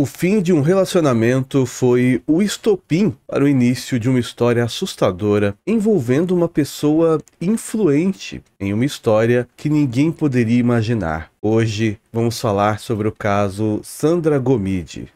O fim de um relacionamento foi o estopim para o início de uma história assustadora envolvendo uma pessoa influente em uma história que ninguém poderia imaginar. Hoje vamos falar sobre o caso Sandra Gomide.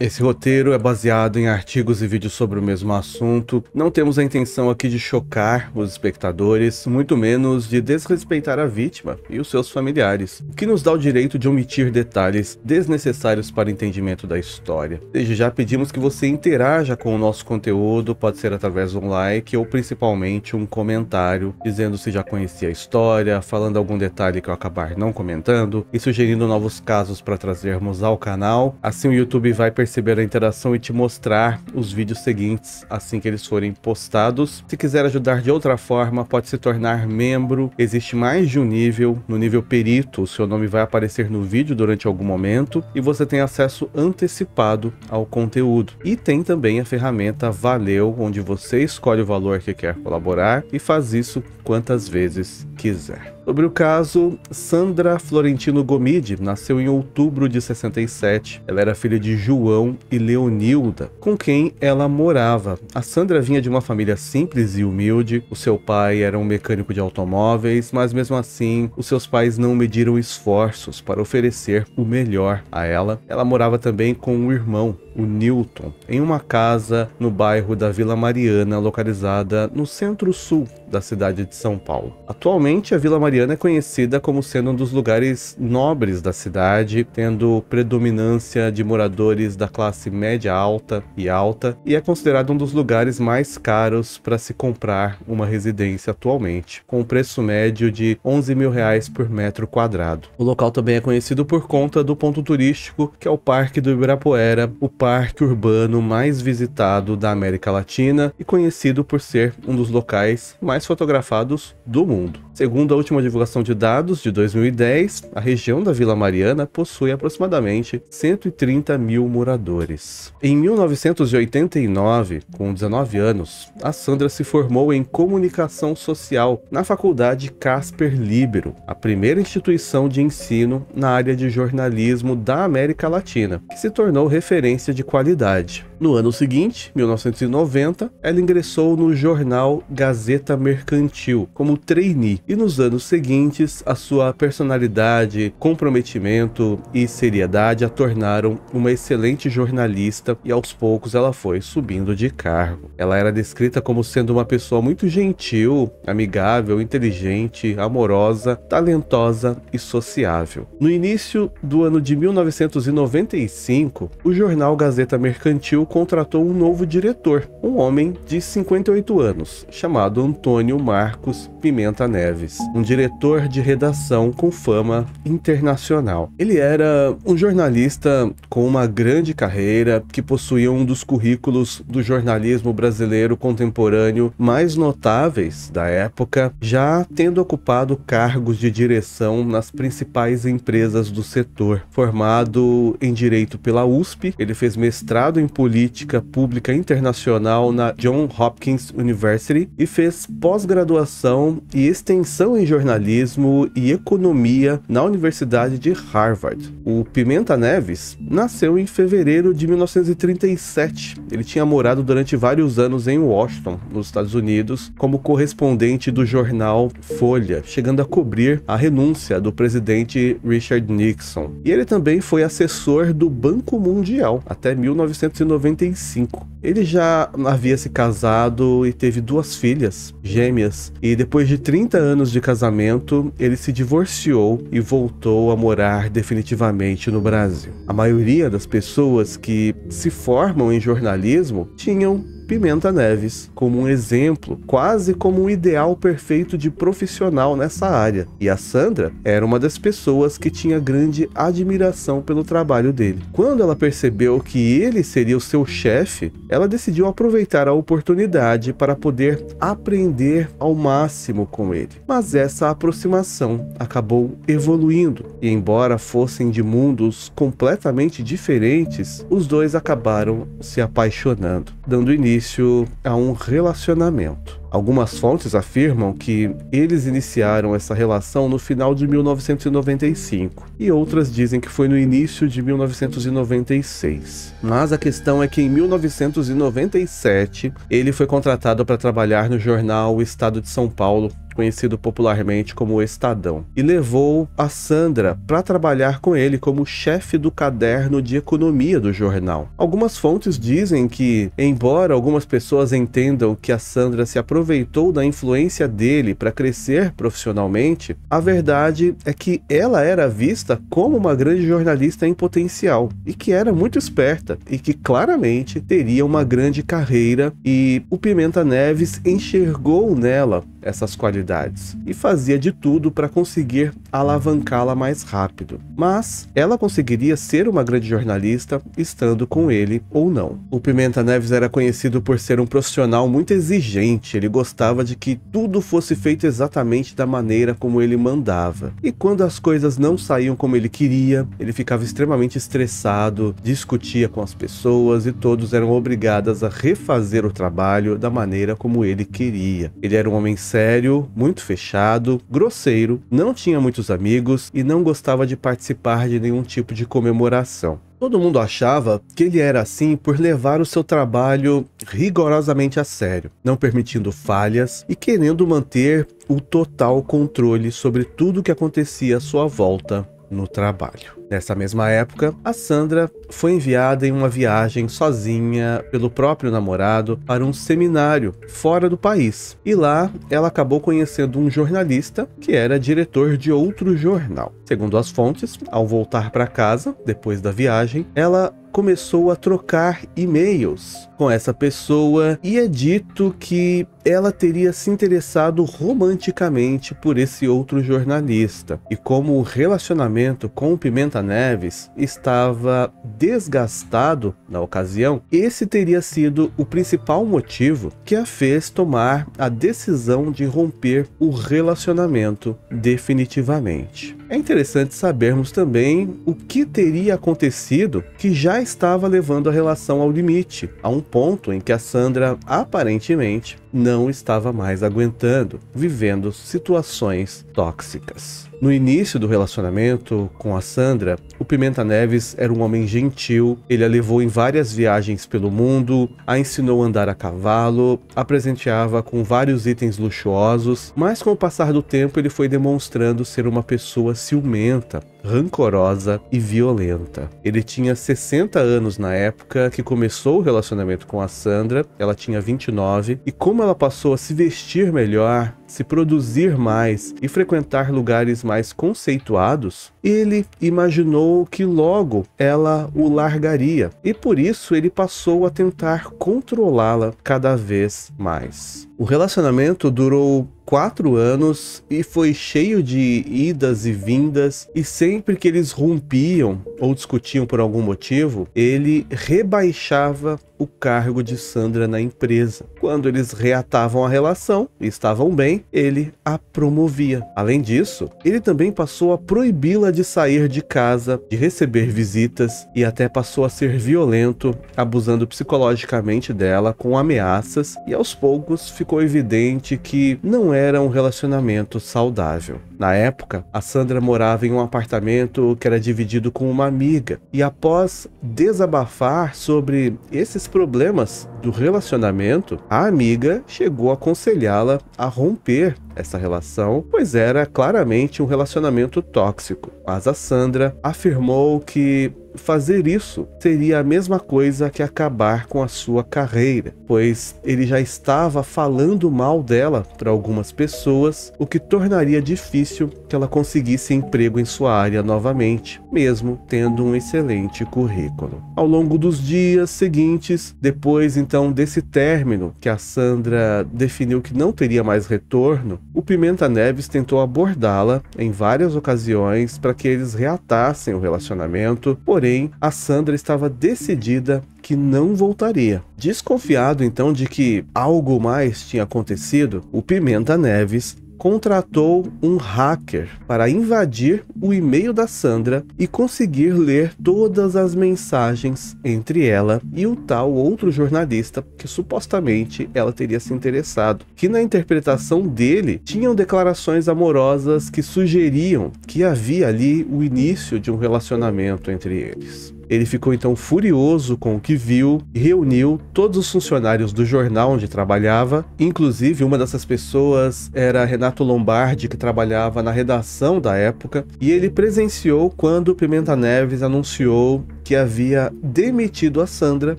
Esse roteiro é baseado em artigos e vídeos sobre o mesmo assunto. Não temos a intenção aqui de chocar os espectadores, muito menos de desrespeitar a vítima e os seus familiares, o que nos dá o direito de omitir detalhes desnecessários para o entendimento da história. Desde já pedimos que você interaja com o nosso conteúdo, pode ser através de um like ou principalmente um comentário, dizendo se já conhecia a história, falando algum detalhe que eu acabar não comentando e sugerindo novos casos para trazermos ao canal. Assim o YouTube vai perceber perceber a interação e te mostrar os vídeos seguintes assim que eles forem postados. Se quiser ajudar de outra forma, pode se tornar membro. Existe mais de um nível, no nível perito, o seu nome vai aparecer no vídeo durante algum momento e você tem acesso antecipado ao conteúdo. E tem também a ferramenta Valeu, onde você escolhe o valor que quer colaborar e faz isso quantas vezes quiser. Sobre o caso, Sandra Florentino Gomide nasceu em outubro de 67. Ela era filha de João e Leonilda, com quem ela morava. A Sandra vinha de uma família simples e humilde. O seu pai era um mecânico de automóveis, mas mesmo assim, os seus pais não mediram esforços para oferecer o melhor a ela. Ela morava também com um irmão, o Newton, em uma casa no bairro da Vila Mariana, localizada no centro-sul da cidade de de São Paulo. Atualmente, a Vila Mariana é conhecida como sendo um dos lugares nobres da cidade, tendo predominância de moradores da classe média alta e alta, e é considerado um dos lugares mais caros para se comprar uma residência atualmente, com um preço médio de 11 mil reais por metro quadrado. O local também é conhecido por conta do ponto turístico que é o Parque do Ibirapuera, o parque urbano mais visitado da América Latina e conhecido por ser um dos locais mais fotografados estados do mundo. Segundo a última divulgação de dados de 2010, a região da Vila Mariana possui aproximadamente 130 mil moradores. Em 1989, com 19 anos, a Sandra se formou em Comunicação Social na Faculdade Casper Libero, a primeira instituição de ensino na área de jornalismo da América Latina, que se tornou referência de qualidade. No ano seguinte, 1990, ela ingressou no jornal Gazeta Mercantil como trainee e nos anos seguintes a sua personalidade, comprometimento e seriedade a tornaram uma excelente jornalista e aos poucos ela foi subindo de cargo. Ela era descrita como sendo uma pessoa muito gentil, amigável, inteligente, amorosa, talentosa e sociável. No início do ano de 1995, o jornal Gazeta Mercantil contratou um novo diretor, um homem de 58 anos, chamado Antônio Marcos Pimenta Neves. Neves, um diretor de redação com fama internacional. Ele era um jornalista com uma grande carreira que possuía um dos currículos do jornalismo brasileiro contemporâneo mais notáveis da época, já tendo ocupado cargos de direção nas principais empresas do setor. Formado em direito pela USP, ele fez mestrado em política pública internacional na John Hopkins University e fez pós-graduação e extensão extensão em jornalismo e economia na Universidade de Harvard. O Pimenta Neves nasceu em fevereiro de 1937. Ele tinha morado durante vários anos em Washington, nos Estados Unidos, como correspondente do jornal Folha, chegando a cobrir a renúncia do presidente Richard Nixon. E ele também foi assessor do Banco Mundial até 1995. Ele já havia se casado e teve duas filhas gêmeas, e depois de 30 anos anos de casamento, ele se divorciou e voltou a morar definitivamente no Brasil. A maioria das pessoas que se formam em jornalismo tinham Pimenta Neves como um exemplo, quase como um ideal perfeito de profissional nessa área, e a Sandra era uma das pessoas que tinha grande admiração pelo trabalho dele. Quando ela percebeu que ele seria o seu chefe, ela decidiu aproveitar a oportunidade para poder aprender ao máximo com ele. Mas essa aproximação acabou evoluindo, e embora fossem de mundos completamente diferentes, os dois acabaram se apaixonando, dando início início a um relacionamento. Algumas fontes afirmam que eles iniciaram essa relação no final de 1995 e outras dizem que foi no início de 1996. Mas a questão é que em 1997 ele foi contratado para trabalhar no jornal O Estado de São Paulo conhecido popularmente como Estadão, e levou a Sandra para trabalhar com ele como chefe do caderno de economia do jornal. Algumas fontes dizem que, embora algumas pessoas entendam que a Sandra se aproveitou aproveitou da influência dele para crescer profissionalmente, a verdade é que ela era vista como uma grande jornalista em potencial e que era muito esperta e que claramente teria uma grande carreira e o Pimenta Neves enxergou nela essas qualidades e fazia de tudo para conseguir alavancá-la mais rápido. Mas ela conseguiria ser uma grande jornalista estando com ele ou não. O Pimenta Neves era conhecido por ser um profissional muito exigente, ele gostava de que tudo fosse feito exatamente da maneira como ele mandava. E quando as coisas não saíam como ele queria, ele ficava extremamente estressado, discutia com as pessoas e todos eram obrigados a refazer o trabalho da maneira como ele queria. Ele era um homem sério, muito fechado, grosseiro, não tinha muitos amigos e não gostava de participar de nenhum tipo de comemoração. Todo mundo achava que ele era assim por levar o seu trabalho rigorosamente a sério, não permitindo falhas e querendo manter o total controle sobre tudo o que acontecia à sua volta no trabalho. Nessa mesma época, a Sandra foi enviada em uma viagem sozinha pelo próprio namorado para um seminário fora do país. E lá, ela acabou conhecendo um jornalista que era diretor de outro jornal. Segundo as fontes, ao voltar para casa depois da viagem, ela começou a trocar e-mails com essa pessoa e é dito que ela teria se interessado romanticamente por esse outro jornalista. E como o relacionamento com o Pimenta Neves estava desgastado na ocasião, esse teria sido o principal motivo que a fez tomar a decisão de romper o relacionamento definitivamente. É interessante sabermos também o que teria acontecido que já estava levando a relação ao limite, a um ponto em que a Sandra aparentemente não estava mais aguentando, vivendo situações tóxicas. No início do relacionamento com a Sandra, o Pimenta Neves era um homem gentil, ele a levou em várias viagens pelo mundo, a ensinou a andar a cavalo, a presenteava com vários itens luxuosos, mas com o passar do tempo ele foi demonstrando ser uma pessoa ciumenta, rancorosa e violenta. Ele tinha 60 anos na época que começou o relacionamento com a Sandra, ela tinha 29, e como ela passou a se vestir melhor, se produzir mais e frequentar lugares mais conceituados, ele imaginou que logo ela o largaria e por isso ele passou a tentar controlá-la cada vez mais. O relacionamento durou quatro anos e foi cheio de idas e vindas, e sempre que eles rompiam ou discutiam por algum motivo, ele rebaixava o cargo de Sandra na empresa. Quando eles reatavam a relação e estavam bem, ele a promovia. Além disso, ele também passou a proibi-la de sair de casa, de receber visitas e até passou a ser violento, abusando psicologicamente dela com ameaças, e aos poucos ficou evidente que não era um relacionamento saudável. Na época, a Sandra morava em um apartamento que era dividido com uma amiga, e após desabafar sobre esses esses problemas do relacionamento, a amiga chegou a aconselhá-la a romper essa relação, pois era claramente um relacionamento tóxico. Mas a Sandra afirmou que fazer isso seria a mesma coisa que acabar com a sua carreira, pois ele já estava falando mal dela para algumas pessoas, o que tornaria difícil que ela conseguisse emprego em sua área novamente, mesmo tendo um excelente currículo. Ao longo dos dias seguintes, depois então desse término que a Sandra definiu que não teria mais retorno, o Pimenta Neves tentou abordá-la em várias ocasiões para que eles reatassem o relacionamento, porém porém a Sandra estava decidida que não voltaria. Desconfiado então de que algo mais tinha acontecido, o Pimenta Neves contratou um hacker para invadir o e-mail da Sandra e conseguir ler todas as mensagens entre ela e o tal outro jornalista que supostamente ela teria se interessado, que na interpretação dele tinham declarações amorosas que sugeriam que havia ali o início de um relacionamento entre eles. Ele ficou então furioso com o que viu reuniu todos os funcionários do jornal onde trabalhava, inclusive uma dessas pessoas era Renato Lombardi, que trabalhava na redação da época, e ele presenciou quando Pimenta Neves anunciou que havia demitido a Sandra,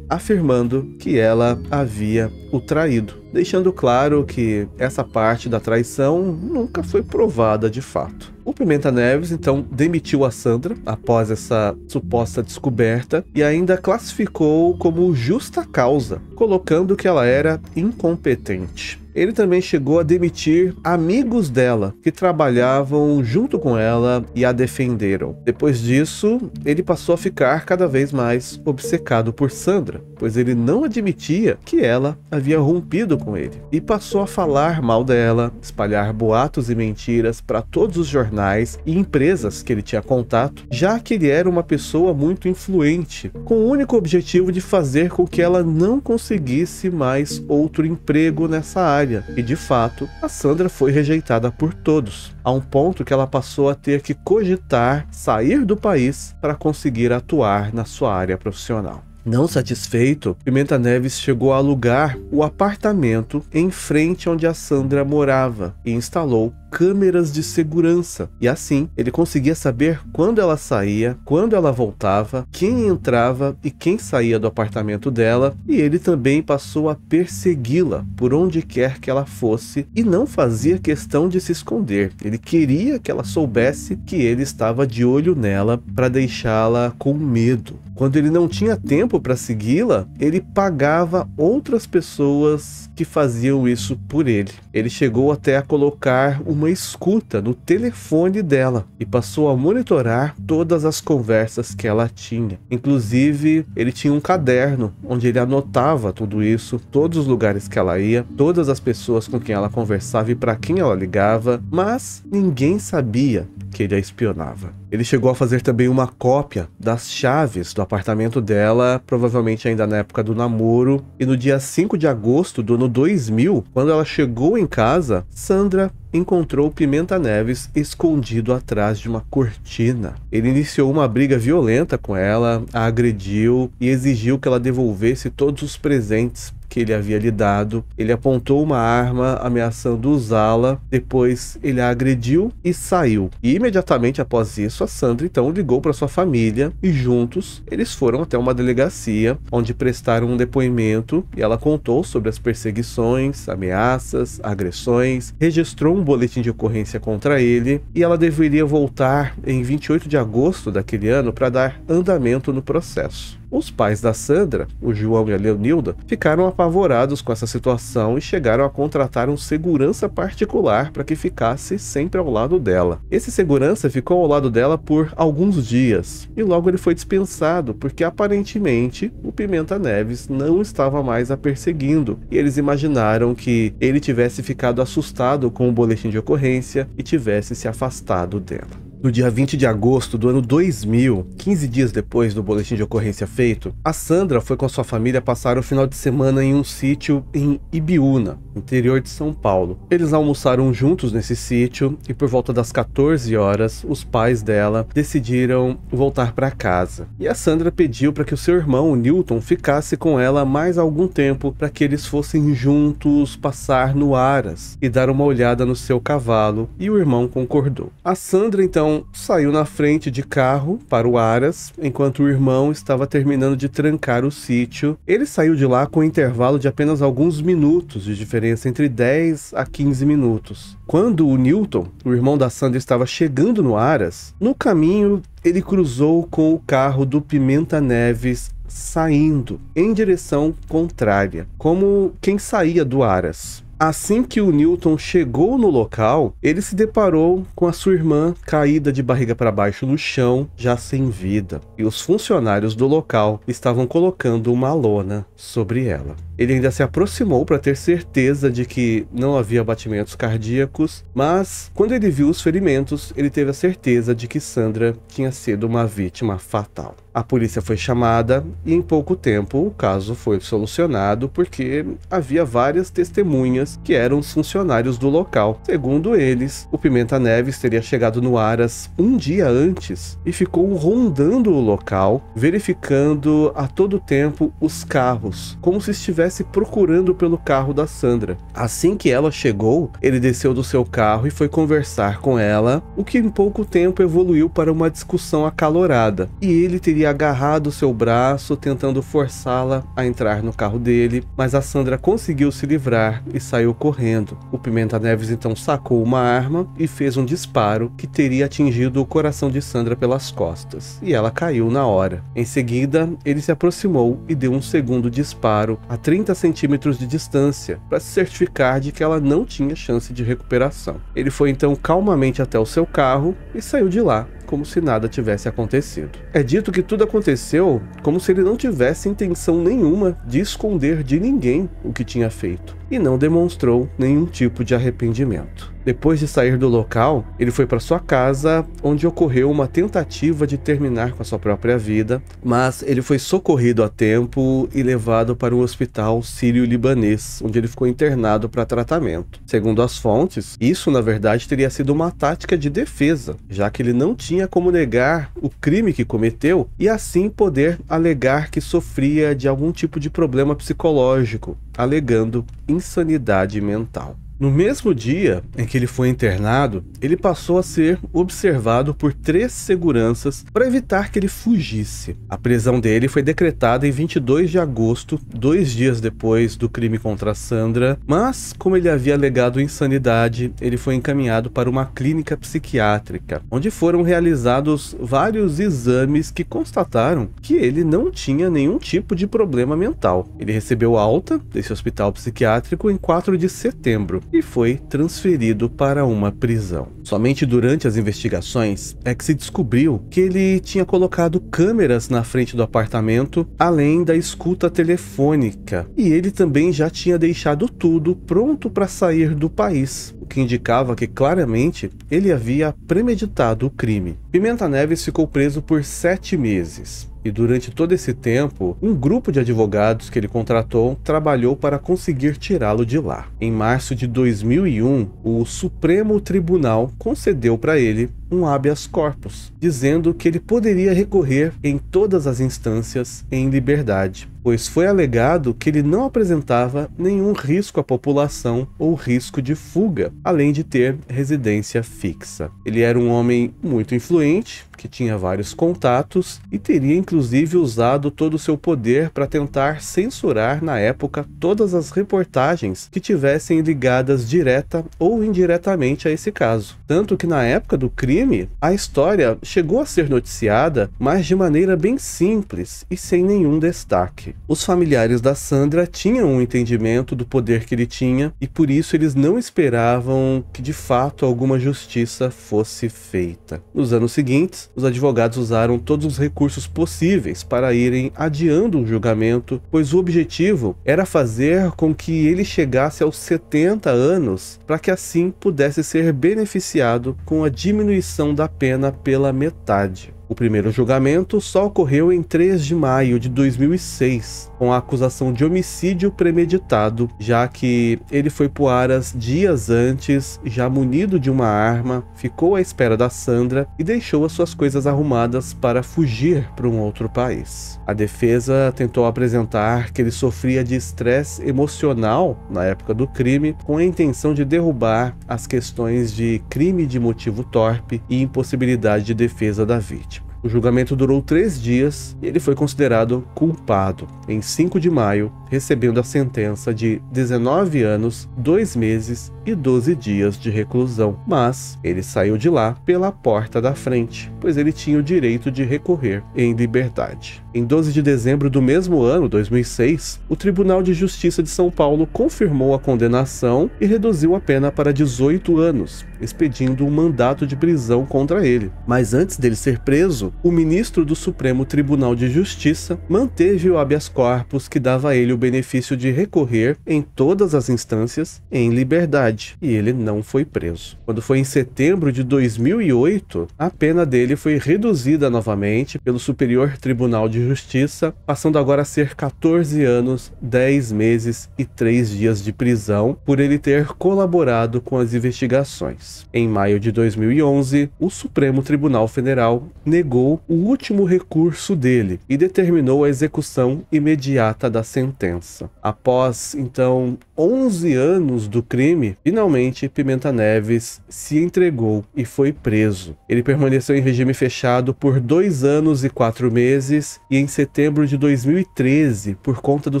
afirmando que ela havia o traído, deixando claro que essa parte da traição nunca foi provada de fato. O Pimenta Neves então demitiu a Sandra após essa suposta descoberta e ainda classificou como justa causa, colocando que ela era incompetente. Ele também chegou a demitir amigos dela que trabalhavam junto com ela e a defenderam. Depois disso, ele passou a ficar cada vez mais obcecado por Sandra, pois ele não admitia que ela havia rompido com ele e passou a falar mal dela, espalhar boatos e mentiras para todos os jornais e empresas que ele tinha contato, já que ele era uma pessoa muito influente, com o único objetivo de fazer com que ela não conseguisse mais outro emprego nessa área e de fato, a Sandra foi rejeitada por todos, a um ponto que ela passou a ter que cogitar sair do país para conseguir atuar na sua área profissional. Não satisfeito, Pimenta Neves chegou a alugar o apartamento em frente onde a Sandra morava e instalou câmeras de segurança. E assim, ele conseguia saber quando ela saía, quando ela voltava, quem entrava e quem saía do apartamento dela, e ele também passou a persegui-la por onde quer que ela fosse e não fazia questão de se esconder. Ele queria que ela soubesse que ele estava de olho nela para deixá-la com medo. Quando ele não tinha tempo para segui-la, ele pagava outras pessoas que faziam isso por ele. Ele chegou até a colocar uma uma escuta no telefone dela e passou a monitorar todas as conversas que ela tinha. Inclusive, ele tinha um caderno onde ele anotava tudo isso, todos os lugares que ela ia, todas as pessoas com quem ela conversava e para quem ela ligava, mas ninguém sabia que ele a espionava. Ele chegou a fazer também uma cópia das chaves do apartamento dela, provavelmente ainda na época do namoro, e no dia 5 de agosto do ano 2000, quando ela chegou em casa, Sandra encontrou Pimenta Neves escondido atrás de uma cortina. Ele iniciou uma briga violenta com ela, a agrediu e exigiu que ela devolvesse todos os presentes que ele havia lhe dado. Ele apontou uma arma, ameaçando usá-la. Depois ele a agrediu e saiu. E imediatamente após isso, a Sandra então ligou para sua família e juntos eles foram até uma delegacia onde prestaram um depoimento e ela contou sobre as perseguições, ameaças, agressões, registrou um boletim de ocorrência contra ele e ela deveria voltar em 28 de agosto daquele ano para dar andamento no processo. Os pais da Sandra, o João e a Leonilda, ficaram apavorados com essa situação e chegaram a contratar um segurança particular para que ficasse sempre ao lado dela. Esse segurança ficou ao lado dela por alguns dias e logo ele foi dispensado porque aparentemente o Pimenta Neves não estava mais a perseguindo e eles imaginaram que ele tivesse ficado assustado com o boletim de ocorrência e tivesse se afastado dela. No dia 20 de agosto do ano 2000, 15 dias depois do boletim de ocorrência feito, a Sandra foi com sua família passar o final de semana em um sítio em Ibiúna, interior de São Paulo. Eles almoçaram juntos nesse sítio e por volta das 14 horas, os pais dela decidiram voltar para casa. E a Sandra pediu para que o seu irmão, o Newton, ficasse com ela mais algum tempo para que eles fossem juntos passar no Aras e dar uma olhada no seu cavalo, e o irmão concordou. A Sandra então saiu na frente de carro para o Aras, enquanto o irmão estava terminando de trancar o sítio. Ele saiu de lá com um intervalo de apenas alguns minutos, de diferença entre 10 a 15 minutos. Quando o Newton, o irmão da Sandra, estava chegando no Aras, no caminho ele cruzou com o carro do Pimenta Neves saindo em direção contrária, como quem saía do Aras. Assim que o Newton chegou no local, ele se deparou com a sua irmã caída de barriga para baixo no chão, já sem vida, e os funcionários do local estavam colocando uma lona sobre ela. Ele ainda se aproximou para ter certeza de que não havia batimentos cardíacos, mas quando ele viu os ferimentos, ele teve a certeza de que Sandra tinha sido uma vítima fatal. A polícia foi chamada e em pouco tempo o caso foi solucionado porque havia várias testemunhas que eram os funcionários do local. Segundo eles, o Pimenta Neves teria chegado no Aras um dia antes e ficou rondando o local, verificando a todo tempo os carros, como se estivesse procurando pelo carro da Sandra. Assim que ela chegou, ele desceu do seu carro e foi conversar com ela, o que em pouco tempo evoluiu para uma discussão acalorada. E ele teria agarrado seu braço, tentando forçá-la a entrar no carro dele, mas a Sandra conseguiu se livrar e saiu correndo. O Pimenta Neves então sacou uma arma e fez um disparo que teria atingido o coração de Sandra pelas costas, e ela caiu na hora. Em seguida, ele se aproximou e deu um segundo disparo a 30 centímetros de distância para se certificar de que ela não tinha chance de recuperação. Ele foi então calmamente até o seu carro e saiu de lá, como se nada tivesse acontecido. É dito que tudo aconteceu como se ele não tivesse intenção nenhuma de esconder de ninguém o que tinha feito, e não demonstrou nenhum tipo de arrependimento. Depois de sair do local, ele foi para sua casa, onde ocorreu uma tentativa de terminar com a sua própria vida, mas ele foi socorrido a tempo e levado para um hospital sírio-libanês, onde ele ficou internado para tratamento. Segundo as fontes, isso na verdade teria sido uma tática de defesa, já que ele não tinha como negar o crime que cometeu e assim poder alegar que sofria de algum tipo de problema psicológico, alegando insanidade mental. No mesmo dia em que ele foi internado, ele passou a ser observado por três seguranças para evitar que ele fugisse. A prisão dele foi decretada em 22 de agosto, dois dias depois do crime contra Sandra, mas, como ele havia alegado insanidade, ele foi encaminhado para uma clínica psiquiátrica, onde foram realizados vários exames que constataram que ele não tinha nenhum tipo de problema mental. Ele recebeu alta desse hospital psiquiátrico em 4 de setembro e foi transferido para uma prisão. Somente durante as investigações é que se descobriu que ele tinha colocado câmeras na frente do apartamento, além da escuta telefônica, e ele também já tinha deixado tudo pronto para sair do país, o que indicava que claramente ele havia premeditado o crime. Pimenta Neves ficou preso por sete meses. E durante todo esse tempo, um grupo de advogados que ele contratou trabalhou para conseguir tirá-lo de lá. Em março de 2001, o Supremo Tribunal concedeu para ele um habeas corpus, dizendo que ele poderia recorrer em todas as instâncias em liberdade, pois foi alegado que ele não apresentava nenhum risco à população ou risco de fuga, além de ter residência fixa. Ele era um homem muito influente, que tinha vários contatos e teria inclusive usado todo o seu poder para tentar censurar na época todas as reportagens que tivessem ligadas direta ou indiretamente a esse caso. Tanto que na época do crime crime. a história chegou a ser noticiada, mas de maneira bem simples e sem nenhum destaque. Os familiares da Sandra tinham um entendimento do poder que ele tinha e por isso eles não esperavam que de fato alguma justiça fosse feita. Nos anos seguintes, os advogados usaram todos os recursos possíveis para irem adiando o julgamento, pois o objetivo era fazer com que ele chegasse aos 70 anos para que assim pudesse ser beneficiado com a diminuição redução da pena pela metade. O primeiro julgamento só ocorreu em 3 de maio de 2006, com a acusação de homicídio premeditado, já que ele foi pro Aras dias antes, já munido de uma arma, ficou à espera da Sandra e deixou as suas coisas arrumadas para fugir para um outro país. A defesa tentou apresentar que ele sofria de estresse emocional na época do crime, com a intenção de derrubar as questões de crime de motivo torpe e impossibilidade de defesa da vítima. O julgamento durou três dias e ele foi considerado culpado em 5 de maio, recebendo a sentença de 19 anos, 2 meses e 12 dias de reclusão. Mas ele saiu de lá pela porta da frente, pois ele tinha o direito de recorrer em liberdade. Em 12 de dezembro do mesmo ano, 2006, o Tribunal de Justiça de São Paulo confirmou a condenação e reduziu a pena para 18 anos, expedindo um mandato de prisão contra ele. Mas antes dele ser preso, o ministro do Supremo Tribunal de Justiça manteve o habeas corpus que dava a ele o benefício de recorrer em todas as instâncias em liberdade, e ele não foi preso. Quando foi em setembro de 2008, a pena dele foi reduzida novamente pelo Superior Tribunal de Justiça, passando agora a ser 14 anos, 10 meses e 3 dias de prisão por ele ter colaborado com as investigações. Em maio de 2011, o Supremo Tribunal Federal negou o último recurso dele e determinou a execução imediata da sentença. Após, então, 11 anos do crime, finalmente Pimenta Neves se entregou e foi preso. Ele permaneceu em regime fechado por dois anos e quatro meses e em setembro de 2013, por conta do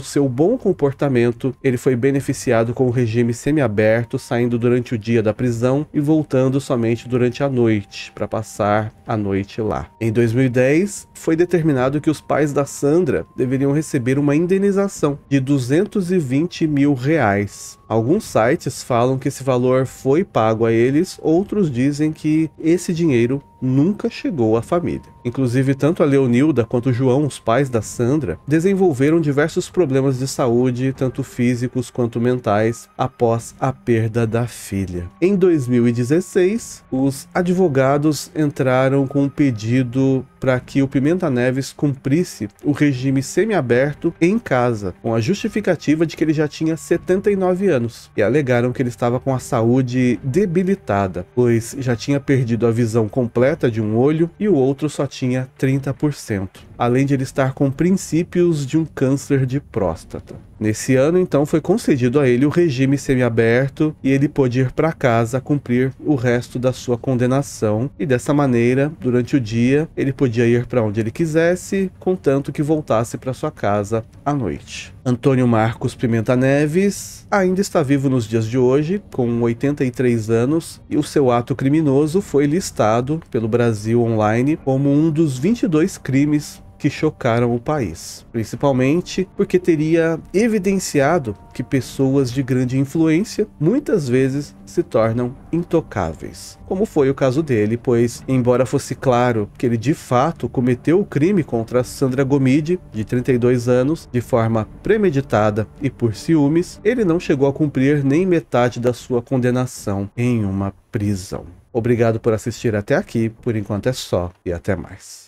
seu bom comportamento, ele foi beneficiado com o regime semiaberto, saindo durante o dia da prisão e voltando somente durante a noite para passar a noite lá. Em 2010, foi determinado que os pais da Sandra deveriam receber uma indenização de 220 mil reais Alguns sites falam que esse valor foi pago a eles, outros dizem que esse dinheiro nunca chegou à família. Inclusive, tanto a Leonilda quanto o João, os pais da Sandra, desenvolveram diversos problemas de saúde, tanto físicos quanto mentais, após a perda da filha. Em 2016, os advogados entraram com um pedido para que o Pimenta Neves cumprisse o regime semiaberto em casa, com a justificativa de que ele já tinha 79 anos anos e alegaram que ele estava com a saúde debilitada, pois já tinha perdido a visão completa de um olho e o outro só tinha 30% além de ele estar com princípios de um câncer de próstata. Nesse ano, então, foi concedido a ele o regime semiaberto e ele pôde ir para casa cumprir o resto da sua condenação. E dessa maneira, durante o dia, ele podia ir para onde ele quisesse, contanto que voltasse para sua casa à noite. Antônio Marcos Pimenta Neves ainda está vivo nos dias de hoje, com 83 anos, e o seu ato criminoso foi listado pelo Brasil Online como um dos 22 crimes que chocaram o país, principalmente porque teria evidenciado que pessoas de grande influência muitas vezes se tornam intocáveis, como foi o caso dele, pois, embora fosse claro que ele de fato cometeu o crime contra Sandra Gomide, de 32 anos, de forma premeditada e por ciúmes, ele não chegou a cumprir nem metade da sua condenação em uma prisão. Obrigado por assistir até aqui, por enquanto é só e até mais.